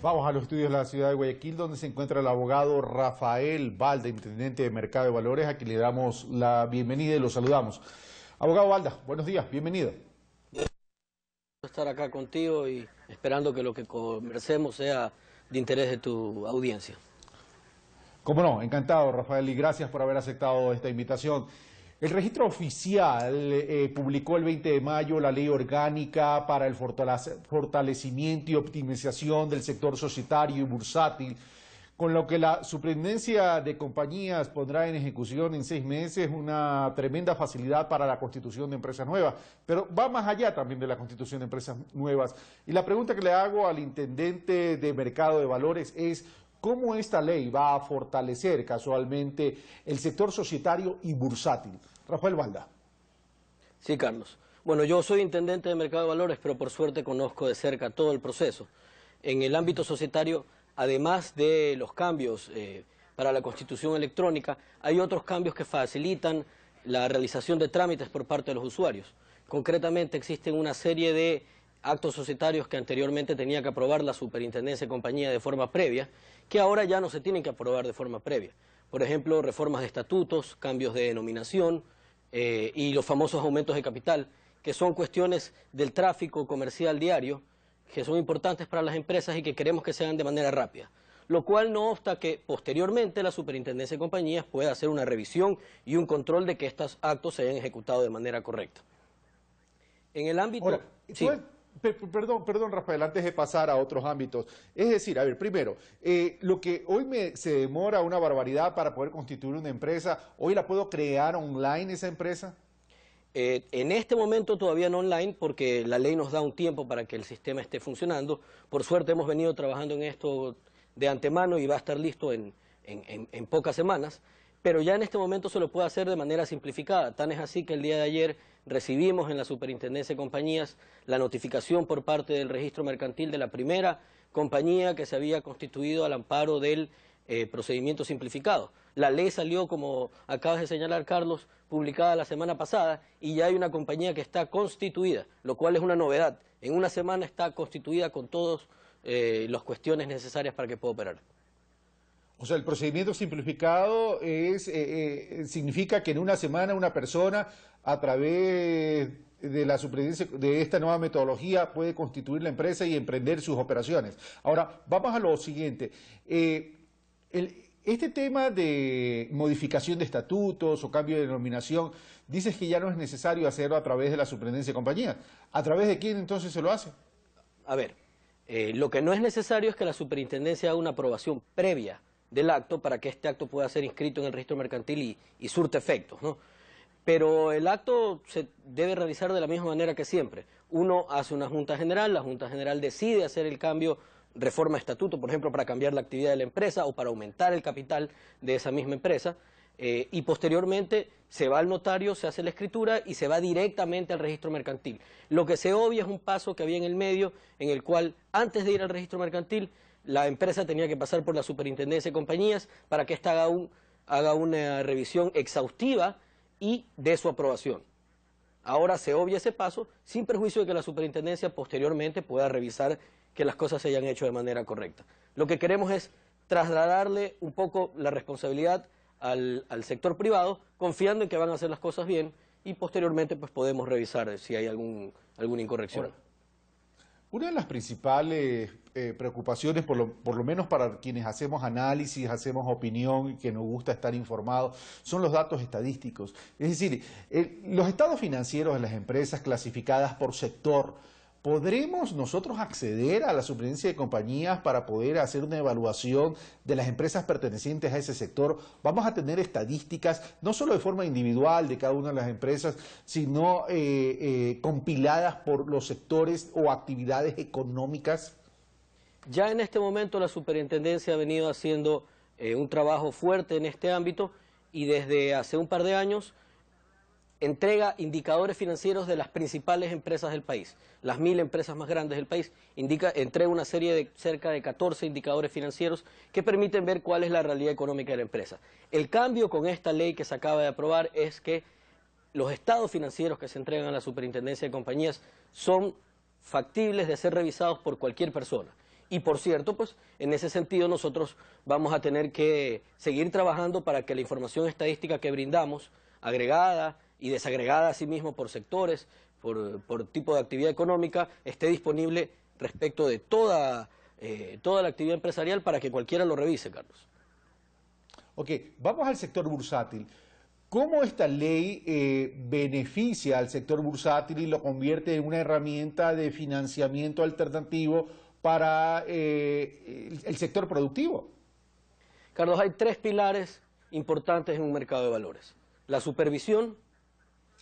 Vamos a los estudios de la ciudad de Guayaquil, donde se encuentra el abogado Rafael Valda, intendente de Mercado de Valores, a quien le damos la bienvenida y lo saludamos. Abogado Valda, buenos días, bienvenido. Estar acá contigo y esperando que lo que conversemos sea de interés de tu audiencia. Cómo no, encantado Rafael y gracias por haber aceptado esta invitación. El registro oficial eh, publicó el 20 de mayo la ley orgánica para el fortalecimiento y optimización del sector societario y bursátil, con lo que la superintendencia de compañías pondrá en ejecución en seis meses una tremenda facilidad para la constitución de empresas nuevas, pero va más allá también de la constitución de empresas nuevas. Y la pregunta que le hago al intendente de Mercado de Valores es, cómo esta ley va a fortalecer casualmente el sector societario y bursátil. Rafael Valda. Sí, Carlos. Bueno, yo soy intendente de mercado de valores, pero por suerte conozco de cerca todo el proceso. En el ámbito societario, además de los cambios eh, para la constitución electrónica, hay otros cambios que facilitan la realización de trámites por parte de los usuarios. Concretamente existen una serie de actos societarios que anteriormente tenía que aprobar la superintendencia de compañía de forma previa, que ahora ya no se tienen que aprobar de forma previa. Por ejemplo, reformas de estatutos, cambios de denominación eh, y los famosos aumentos de capital, que son cuestiones del tráfico comercial diario, que son importantes para las empresas y que queremos que sean de manera rápida. Lo cual no obsta que posteriormente la superintendencia de compañías pueda hacer una revisión y un control de que estos actos se hayan ejecutado de manera correcta. En el ámbito... Perdón, perdón, Rafael, antes de pasar a otros ámbitos. Es decir, a ver, primero, eh, lo que hoy se demora una barbaridad para poder constituir una empresa, ¿hoy la puedo crear online esa empresa? Eh, en este momento todavía no online porque la ley nos da un tiempo para que el sistema esté funcionando. Por suerte hemos venido trabajando en esto de antemano y va a estar listo en pocas semanas pero ya en este momento se lo puede hacer de manera simplificada. Tan es así que el día de ayer recibimos en la Superintendencia de Compañías la notificación por parte del registro mercantil de la primera compañía que se había constituido al amparo del eh, procedimiento simplificado. La ley salió, como acabas de señalar, Carlos, publicada la semana pasada y ya hay una compañía que está constituida, lo cual es una novedad. En una semana está constituida con todas eh, las cuestiones necesarias para que pueda operar. O sea, el procedimiento simplificado eh, eh, significa que en una semana una persona, a través de la superintendencia de esta nueva metodología, puede constituir la empresa y emprender sus operaciones. Ahora, vamos a lo siguiente. Eh, este tema de modificación de estatutos o cambio de denominación, dices que ya no es necesario hacerlo a través de la superintendencia de compañías. ¿A través de quién entonces se lo hace? A ver, lo que no es necesario es que la superintendencia haga una aprobación previa del acto para que este acto pueda ser inscrito en el registro mercantil y, surte efectos, ¿no? Pero el acto se debe realizar de la misma manera que siempre. Uno hace una Junta General, la Junta General decide hacer el cambio, reforma estatuto, por ejemplo, para cambiar la actividad de la empresa o para aumentar el capital de esa misma empresa, eh, y posteriormente se va al notario, se hace la escritura y se va directamente al registro mercantil. Lo que se obvia es un paso que había en el medio en el cual antes de ir al registro mercantil la empresa tenía que pasar por la superintendencia de compañías para que ésta haga, haga una revisión exhaustiva y de su aprobación. Ahora se obvia ese paso sin perjuicio de que la superintendencia posteriormente pueda revisar que las cosas se hayan hecho de manera correcta. Lo que queremos es trasladarle un poco la responsabilidad al, sector privado, confiando en que van a hacer las cosas bien y posteriormente pues podemos revisar si hay alguna incorrección. Una de las principales eh, preocupaciones, por lo, menos para quienes hacemos análisis, hacemos opinión y que nos gusta estar informados, son los datos estadísticos. Es decir, eh, los estados financieros de las empresas clasificadas por sector, ¿Podremos nosotros acceder a la superintendencia de compañías para poder hacer una evaluación de las empresas pertenecientes a ese sector? Vamos a tener estadísticas, no solo de forma individual de cada una de las empresas, sino eh, eh, compiladas por los sectores o actividades económicas. Ya en este momento la superintendencia ha venido haciendo eh, un trabajo fuerte en este ámbito y desde hace un par de años entrega indicadores financieros de las principales empresas del país, las mil empresas más grandes del país, indica, entrega una serie de cerca de 14 indicadores financieros que permiten ver cuál es la realidad económica de la empresa. El cambio con esta ley que se acaba de aprobar es que los estados financieros que se entregan a la superintendencia de compañías son factibles de ser revisados por cualquier persona. Y por cierto, pues en ese sentido nosotros vamos a tener que seguir trabajando para que la información estadística que brindamos, agregada, y desagregada a sí mismo por sectores, por, tipo de actividad económica, esté disponible respecto de eh, toda, la actividad empresarial para que cualquiera lo revise, Carlos. Ok, vamos al sector bursátil. ¿Cómo esta ley eh, beneficia al sector bursátil y lo convierte en una herramienta de financiamiento alternativo para eh, el sector productivo? Carlos, hay tres pilares importantes en un mercado de valores. La supervisión,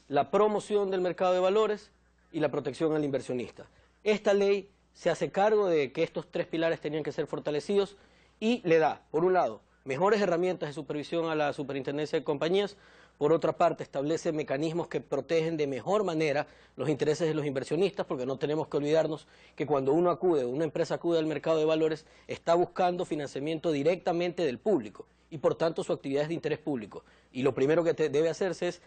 la promoción del mercado de valores y la protección al inversionista. Esta ley se hace cargo de que estos tres pilares tenían que ser fortalecidos y le da, por un lado, mejores herramientas de supervisión a la superintendencia de compañías, por otra parte, establece mecanismos que protegen de mejor manera los intereses de los inversionistas, porque no tenemos que olvidarnos que cuando uno acude, una empresa acude al mercado de valores, está buscando financiamiento directamente del público y por tanto su actividad es de interés público. Y lo primero que debe hacerse es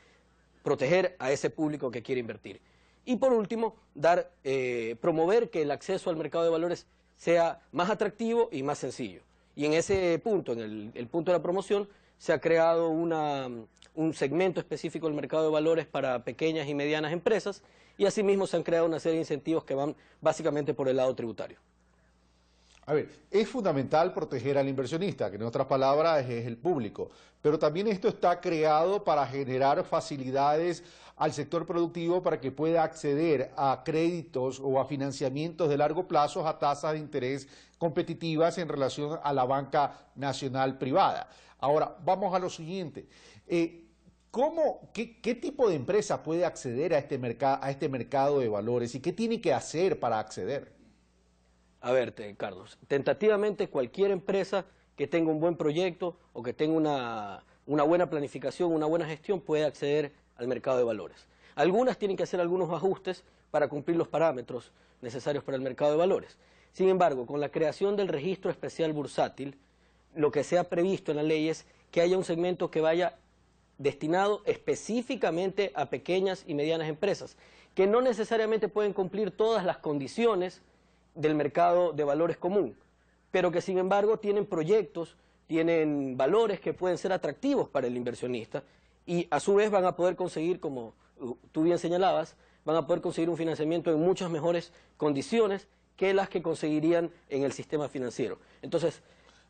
proteger a ese público que quiere invertir. Y por último, dar, eh, promover que el acceso al mercado de valores sea más atractivo y más sencillo. Y en ese punto, en el, punto de la promoción, se ha creado un segmento específico del mercado de valores para pequeñas y medianas empresas y asimismo se han creado una serie de incentivos que van básicamente por el lado tributario. A ver, es fundamental proteger al inversionista, que en otras palabras es el público, pero también esto está creado para generar facilidades al sector productivo para que pueda acceder a créditos o a financiamientos de largo plazo a tasas de interés competitivas en relación a la banca nacional privada. Ahora, vamos a lo siguiente. Eh, qué, tipo de empresa puede acceder este a este mercado de valores y qué tiene que hacer para acceder? A ver, Carlos, tentativamente cualquier empresa que tenga un buen proyecto o que tenga una, una buena planificación, una buena gestión, puede acceder al mercado de valores. Algunas tienen que hacer algunos ajustes para cumplir los parámetros necesarios para el mercado de valores. Sin embargo, con la creación del registro especial bursátil, lo que se ha previsto en la ley es que haya un segmento que vaya destinado específicamente a pequeñas y medianas empresas, que no necesariamente pueden cumplir todas las condiciones del mercado de valores común, pero que sin embargo tienen proyectos, tienen valores que pueden ser atractivos para el inversionista y a su vez van a poder conseguir, como uh, tú bien señalabas, van a poder conseguir un financiamiento en muchas mejores condiciones que las que conseguirían en el sistema financiero. Entonces,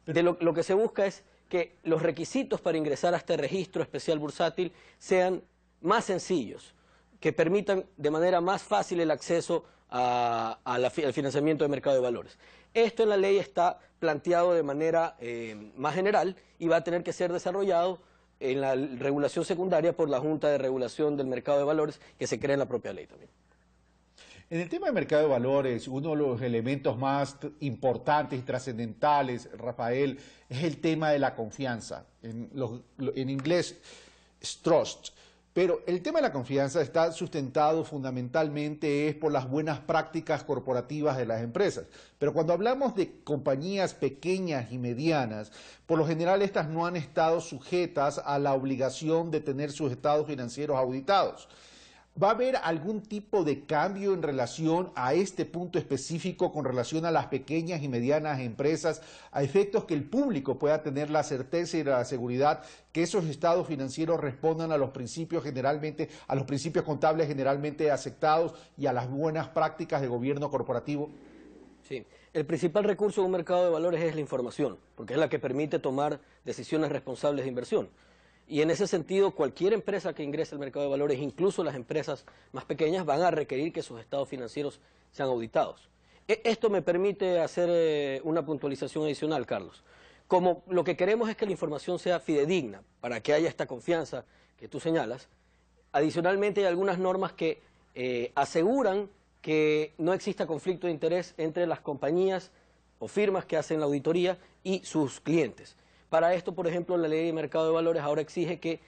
lo, lo que se busca es que los requisitos para ingresar a este registro especial bursátil sean más sencillos, que permitan de manera más fácil el acceso al financiamiento del mercado de valores. Esto en la ley está planteado de manera eh, más general y va a tener que ser desarrollado en la regulación secundaria por la Junta de Regulación del Mercado de Valores que se crea en la propia ley también. En el tema del mercado de valores, uno de los elementos más importantes y trascendentales, Rafael, es el tema de la confianza. En, en inglés, trust. Pero el tema de la confianza está sustentado fundamentalmente por las buenas prácticas corporativas de las empresas. Pero cuando hablamos de compañías pequeñas y medianas, por lo general estas no han estado sujetas a la obligación de tener sus estados financieros auditados. ¿Va a haber algún tipo de cambio en relación a este punto específico con relación a las pequeñas y medianas empresas a efectos que el público pueda tener la certeza y la seguridad que esos estados financieros respondan a los principios generalmente, a los principios contables generalmente aceptados y a las buenas prácticas de gobierno corporativo? Sí, el principal recurso de un mercado de valores es la información, porque es la que permite tomar decisiones responsables de inversión. Y en ese sentido, cualquier empresa que ingrese al mercado de valores, incluso las empresas más pequeñas, van a requerir que sus estados financieros sean auditados. E, esto me permite hacer eh, una puntualización adicional, Carlos. Como lo que queremos es que la información sea fidedigna, para que haya esta confianza que tú señalas, adicionalmente hay algunas normas que eh, aseguran que no exista conflicto de interés entre las compañías o firmas que hacen la auditoría y sus clientes. Para esto, por ejemplo, la ley de mercado de valores ahora exige que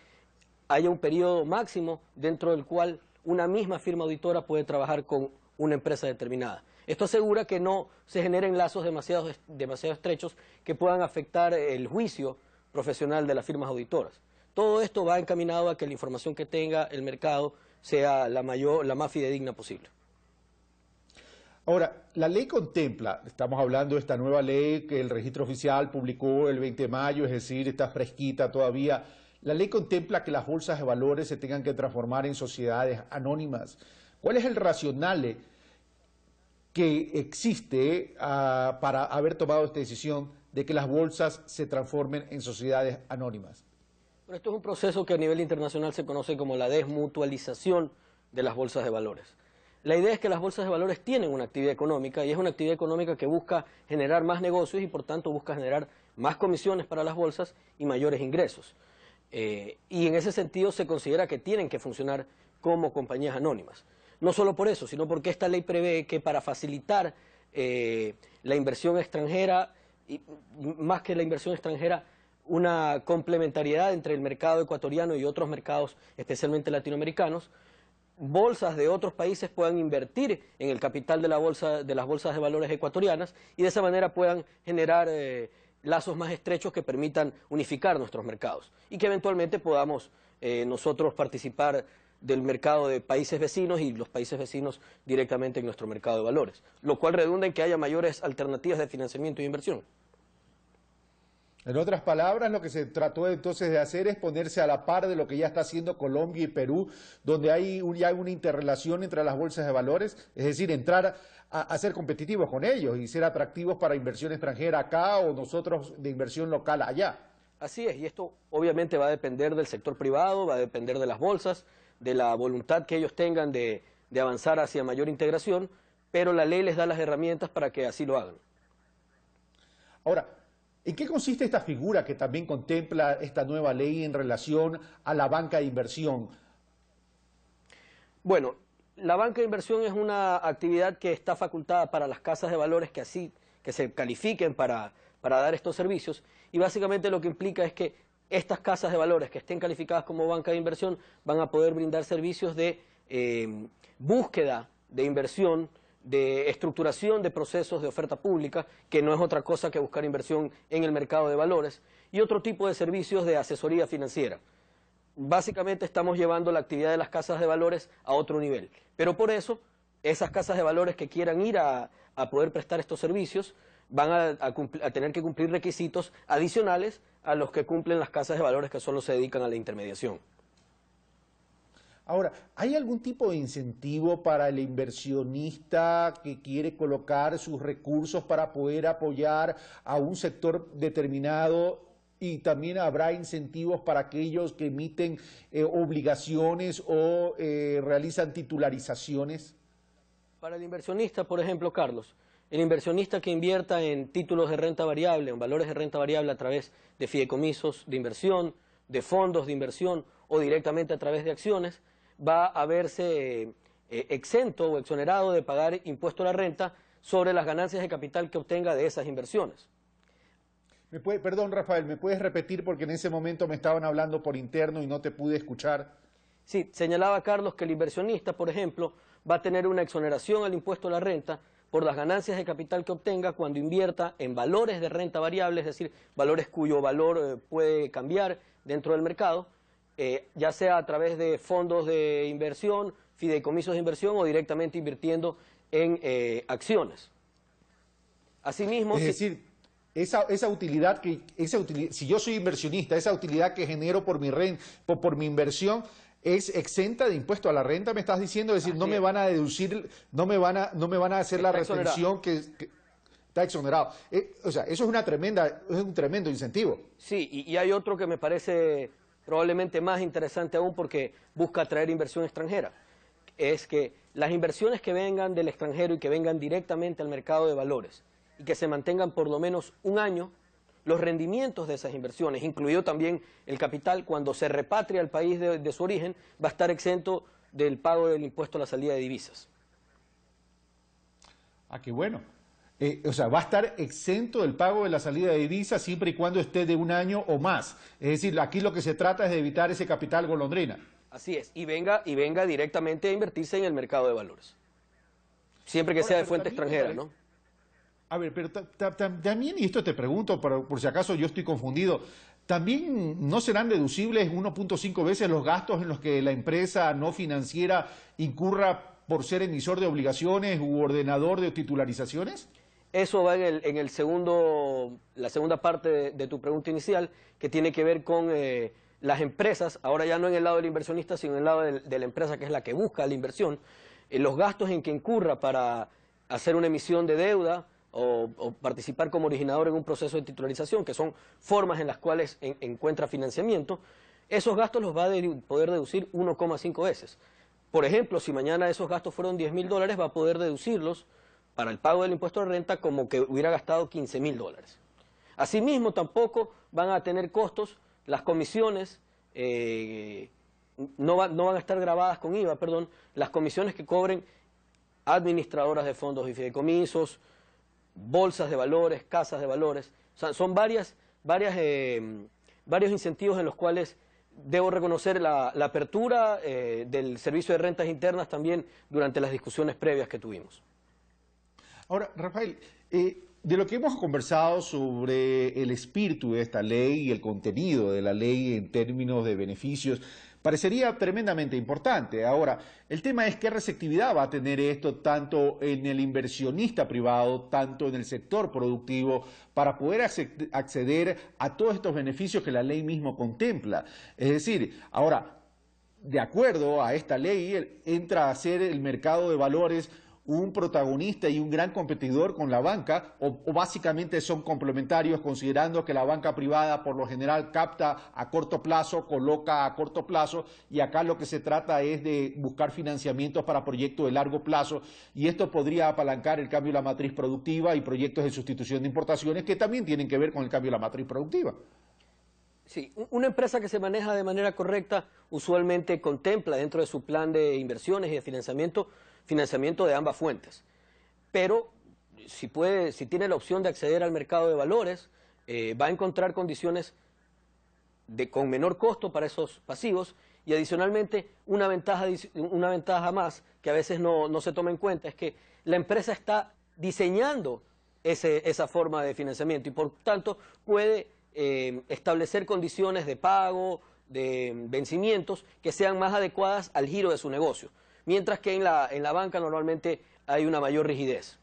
haya un periodo máximo dentro del cual una misma firma auditora puede trabajar con una empresa determinada. Esto asegura que no se generen lazos demasiado, estrechos que puedan afectar el juicio profesional de las firmas auditoras. Todo esto va encaminado a que la información que tenga el mercado sea la, mayor, la más fidedigna posible. Ahora, la ley contempla, estamos hablando de esta nueva ley que el registro oficial publicó el 20 de mayo, es decir, está fresquita todavía. La ley contempla que las bolsas de valores se tengan que transformar en sociedades anónimas. ¿Cuál es el racional que existe ah, para haber tomado esta decisión de que las bolsas se transformen en sociedades anónimas? Bueno, esto es un proceso que a nivel internacional se conoce como la desmutualización de las bolsas de valores. La idea es que las bolsas de valores tienen una actividad económica y es una actividad económica que busca generar más negocios y por tanto busca generar más comisiones para las bolsas y mayores ingresos. Eh, y en ese sentido se considera que tienen que funcionar como compañías anónimas. No solo por eso, sino porque esta ley prevé que para facilitar eh, la inversión extranjera, y más que la inversión extranjera, una complementariedad entre el mercado ecuatoriano y otros mercados, especialmente latinoamericanos, bolsas de otros países puedan invertir en el capital de, las bolsas de valores ecuatorianas y de esa manera puedan generar eh, lazos más estrechos que permitan unificar nuestros mercados y que eventualmente podamos eh, nosotros participar del mercado de países vecinos y los países vecinos directamente en nuestro mercado de valores, lo cual redunda en que haya mayores alternativas de financiamiento e inversión. En otras palabras, lo que se trató entonces de hacer es ponerse a la par de lo que ya está haciendo Colombia y Perú, donde hay ya una interrelación entre las bolsas de valores, es decir, entrar a, ser competitivos con ellos y ser atractivos para inversión extranjera acá o nosotros de inversión local allá. Así es, y esto obviamente va a depender del sector privado, va a depender de las bolsas, de la voluntad que ellos tengan de, de avanzar hacia mayor integración, pero la ley les da las herramientas para que así lo hagan. Ahora, ¿En qué consiste esta figura que también contempla esta nueva ley en relación a la banca de inversión? Bueno, la banca de inversión es una actividad que está facultada para las casas de valores que así que se califiquen para, dar estos servicios y básicamente lo que implica es que estas casas de valores que estén calificadas como banca de inversión van a poder brindar servicios de eh, búsqueda de inversión de estructuración de procesos de oferta pública, que no es otra cosa que buscar inversión en el mercado de valores, y otro tipo de servicios de asesoría financiera. Básicamente estamos llevando la actividad de las casas de valores a otro nivel. Pero por eso, esas casas de valores que quieran ir a, poder prestar estos servicios van a tener que cumplir requisitos adicionales a los que cumplen las casas de valores que solo se dedican a la intermediación. Ahora, ¿hay algún tipo de incentivo para el inversionista que quiere colocar sus recursos para poder apoyar a un sector determinado y también habrá incentivos para aquellos que emiten eh, obligaciones o eh, realizan titularizaciones? Para el inversionista, por ejemplo, Carlos, el inversionista que invierta en títulos de renta variable, en valores de renta variable a través de fideicomisos de inversión, de fondos de inversión o directamente a través de acciones, va a verse eh, exento o exonerado de pagar impuesto a la renta sobre las ganancias de capital que obtenga de esas inversiones. perdón, Rafael, ¿me puedes repetir? Porque en ese momento me estaban hablando por interno y no te pude escuchar. Sí, señalaba Carlos que el inversionista, por ejemplo, va a tener una exoneración al impuesto a la renta por las ganancias de capital que obtenga cuando invierta en valores de renta variable, es decir, valores cuyo valor eh, puede cambiar dentro del mercado, eh, ya sea a través de fondos de inversión, fideicomisos de inversión o directamente invirtiendo en eh, acciones. Asimismo... Es decir, esa, utilidad que, si yo soy inversionista, esa utilidad que genero por mi, rent, por, por mi inversión, es exenta de impuesto a la renta, me estás diciendo, es decir, no me van a deducir, no me van a, hacer la retención, que, está exonerado. Eh, o sea, eso es una tremenda, es un tremendo incentivo. Sí, y hay otro que me parece probablemente más interesante aún porque busca atraer inversión extranjera, es que las inversiones que vengan del extranjero y que vengan directamente al mercado de valores y que se mantengan por lo menos un año, los rendimientos de esas inversiones, incluido también el capital, cuando se repatria al país de, su origen, va a estar exento del pago del impuesto a la salida de divisas. ¡Aquí ah, bueno. Eh, o sea, va a estar exento del pago de la salida de divisa siempre y cuando esté de un año o más. Es decir, aquí lo que se trata es de evitar ese capital golondrina. Así es, y venga, y venga directamente a invertirse en el mercado de valores. Siempre que sea de fuente extranjera, ¿no? A ver, pero también, y esto te pregunto, por, por si acaso yo estoy confundido, ¿también no serán deducibles 1.5 veces los gastos en los que la empresa no financiera incurra por ser emisor de obligaciones u ordenador de titularizaciones? Eso va en, el, segundo, la segunda parte de, tu pregunta inicial, que tiene que ver con eh, las empresas, ahora ya no en el lado del inversionista, sino en el lado de la empresa que es la que busca la inversión, eh, los gastos en que incurra para hacer una emisión de deuda o, participar como originador en un proceso de titularización, que son formas en las cuales encuentra financiamiento, esos gastos los va a poder deducir 1,5 veces. Por ejemplo, si mañana esos gastos fueron 10 mil dólares, va a poder deducirlos para el pago del impuesto de renta como que hubiera gastado 15 mil dólares. Asimismo, tampoco van a tener costos las comisiones, eh, no, van a estar grabadas con IVA, perdón, las comisiones que cobren administradoras de fondos y fideicomisos, bolsas de valores, casas de valores. son varias, eh, varios incentivos en los cuales debo reconocer la, apertura eh, del servicio de rentas internas también durante las discusiones previas que tuvimos. Ahora, Rafael, eh, de lo que hemos conversado sobre el espíritu de esta ley y el contenido de la ley en términos de beneficios, parecería tremendamente importante. Ahora, el tema es qué receptividad va a tener esto tanto en el inversionista privado, tanto en el sector productivo, para poder acceder a todos estos beneficios que la ley mismo contempla. Es decir, ahora, de acuerdo a esta ley, entra a ser el mercado de valores un protagonista y un gran competidor con la banca o, básicamente son complementarios considerando que la banca privada por lo general capta a corto plazo, coloca a corto plazo y acá lo que se trata es de buscar financiamientos para proyectos de largo plazo y esto podría apalancar el cambio de la matriz productiva y proyectos de sustitución de importaciones que también tienen que ver con el cambio de la matriz productiva. Sí, una empresa que se maneja de manera correcta usualmente contempla dentro de su plan de inversiones y de financiamiento financiamiento de ambas fuentes. Pero si, puede, si tiene la opción de acceder al mercado de valores, eh, va a encontrar condiciones de, con menor costo para esos pasivos y adicionalmente una ventaja, una ventaja más que a veces no, no se toma en cuenta es que la empresa está diseñando ese, esa forma de financiamiento y por tanto puede eh, establecer condiciones de pago, de vencimientos que sean más adecuadas al giro de su negocio mientras que en la, en la banca normalmente hay una mayor rigidez.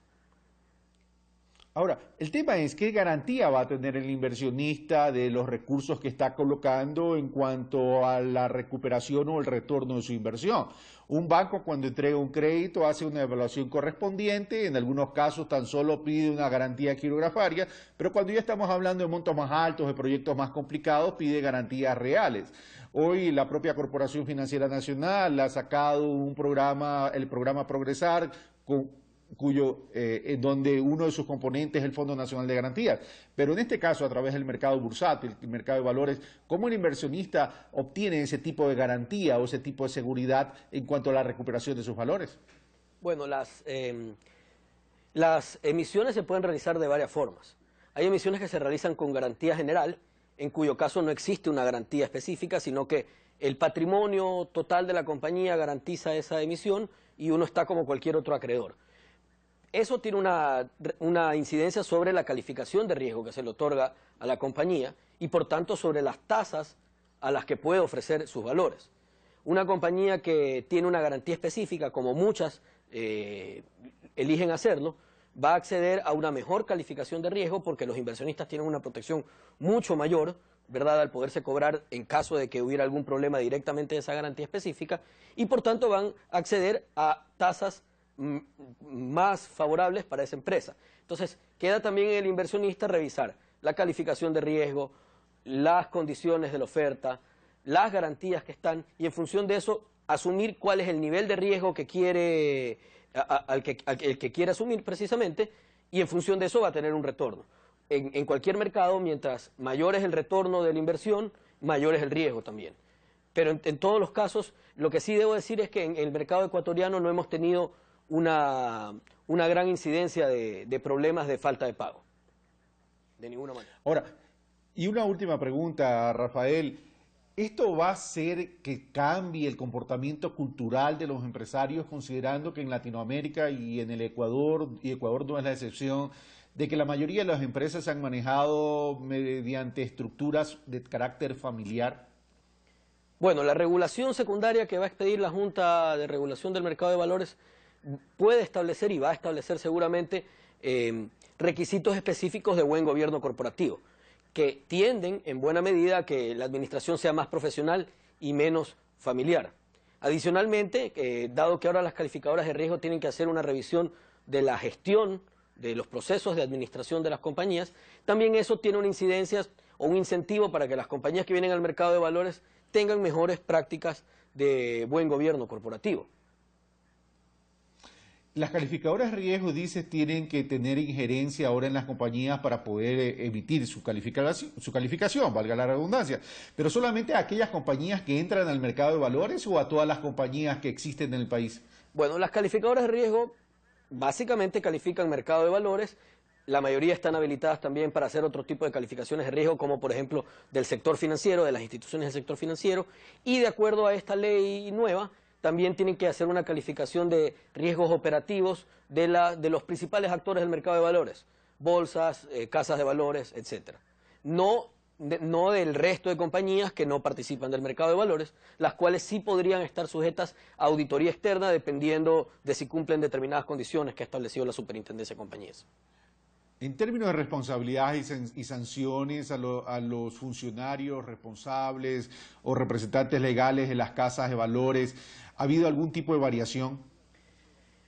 Ahora, el tema es qué garantía va a tener el inversionista de los recursos que está colocando en cuanto a la recuperación o el retorno de su inversión. Un banco cuando entrega un crédito hace una evaluación correspondiente, en algunos casos tan solo pide una garantía quirografaria, pero cuando ya estamos hablando de montos más altos, de proyectos más complicados, pide garantías reales. Hoy la propia Corporación Financiera Nacional ha sacado un programa, el programa Progresar, con cuyo, eh, donde uno de sus componentes es el Fondo Nacional de Garantías. Pero en este caso, a través del mercado bursátil, el mercado de valores, ¿cómo el inversionista obtiene ese tipo de garantía o ese tipo de seguridad en cuanto a la recuperación de sus valores? Bueno, em, las emisiones se pueden realizar de varias formas. Hay emisiones que se realizan con garantía general, en cuyo caso no existe una garantía específica, sino que el patrimonio total de la compañía garantiza esa emisión y uno está como cualquier otro acreedor eso tiene una, incidencia sobre la calificación de riesgo que se le otorga a la compañía y por tanto sobre las tasas a las que puede ofrecer sus valores. Una compañía que tiene una garantía específica, como muchas eh, eligen hacerlo, va a acceder a una mejor calificación de riesgo porque los inversionistas tienen una protección mucho mayor, ¿verdad?, al poderse cobrar en caso de que hubiera algún problema directamente de esa garantía específica y por tanto van a acceder a tasas más favorables para esa empresa. Entonces, queda también el inversionista revisar la calificación de riesgo, las condiciones de la oferta, las garantías que están y en función de eso asumir cuál es el nivel de riesgo que quiere, al, que, el que quiere asumir precisamente y en función de eso va a tener un retorno. En, cualquier mercado, mientras mayor es el retorno de la inversión, mayor es el riesgo también. Pero en todos los casos, lo que sí debo decir es que en el mercado ecuatoriano no hemos tenido una, gran incidencia de, de problemas de falta de pago. De ninguna manera. Ahora, y una última pregunta, Rafael. ¿Esto va a hacer que cambie el comportamiento cultural de los empresarios, considerando que en Latinoamérica y en el Ecuador, y Ecuador no es la excepción, de que la mayoría de las empresas se han manejado mediante estructuras de carácter familiar? Bueno, la regulación secundaria que va a expedir la Junta de Regulación del Mercado de Valores puede establecer y va a establecer seguramente eh, requisitos específicos de buen gobierno corporativo, que tienden en buena medida a que la administración sea más profesional y menos familiar. Adicionalmente, eh, dado que ahora las calificadoras de riesgo tienen que hacer una revisión de la gestión de los procesos de administración de las compañías, también eso tiene una incidencia o un incentivo para que las compañías que vienen al mercado de valores tengan mejores prácticas de buen gobierno corporativo las calificadoras de riesgo, dices, tienen que tener injerencia ahora en las compañías para poder eh, emitir su calificación, su calificación, valga la redundancia, pero solamente a aquellas compañías que entran al mercado de valores o a todas las compañías que existen en el país. Bueno, las calificadoras de riesgo básicamente califican mercado de valores la mayoría están habilitadas también para hacer otro tipo de calificaciones de riesgo, como por ejemplo del sector financiero, de las instituciones del sector financiero, y de acuerdo a esta ley nueva, también tienen que hacer una calificación de riesgos operativos de, los principales actores del mercado de valores, bolsas, eh, casas de valores, etc. no del resto de compañías que no participan del mercado de valores, las cuales sí podrían estar sujetas a auditoría externa dependiendo de si cumplen determinadas condiciones que ha establecido la superintendencia de compañías. En términos de responsabilidades y sanciones a, los funcionarios responsables o representantes legales de las casas de valores, ¿ha habido algún tipo de variación?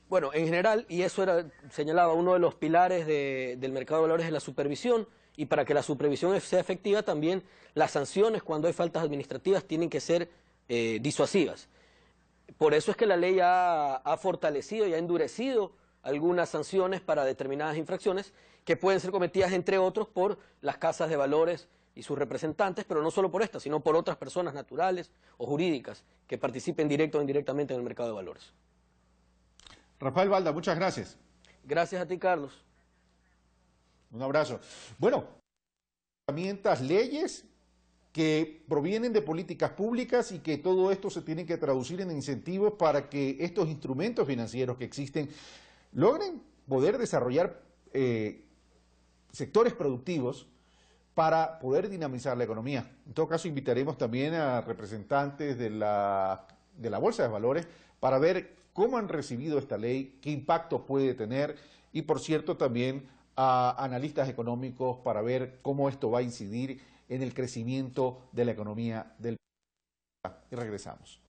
Bueno, en general, y eso era señalaba uno de los pilares del mercado de valores es la supervisión, y para que la supervisión sea efectiva también las sanciones cuando hay faltas administrativas tienen que ser eh, disuasivas. Por eso es que la ley ha fortalecido y ha endurecido algunas sanciones para determinadas infracciones que pueden ser cometidas, entre otros, por las casas de valores y sus representantes, pero no solo por estas, sino por otras personas naturales o jurídicas que participen directo o indirectamente en el mercado de valores. Rafael Valda, muchas gracias. Gracias a ti, Carlos. Un abrazo. Bueno, herramientas, leyes que provienen de políticas públicas y que todo esto se tiene que traducir en incentivos para que estos instrumentos financieros que existen logren poder desarrollar eh, sectores productivos para poder dinamizar la economía. En todo caso, invitaremos también a representantes de la, de la Bolsa de Valores para ver cómo han recibido esta ley, qué impacto puede tener y, por cierto, también a analistas económicos para ver cómo esto va a incidir en el crecimiento de la economía del país. Y regresamos.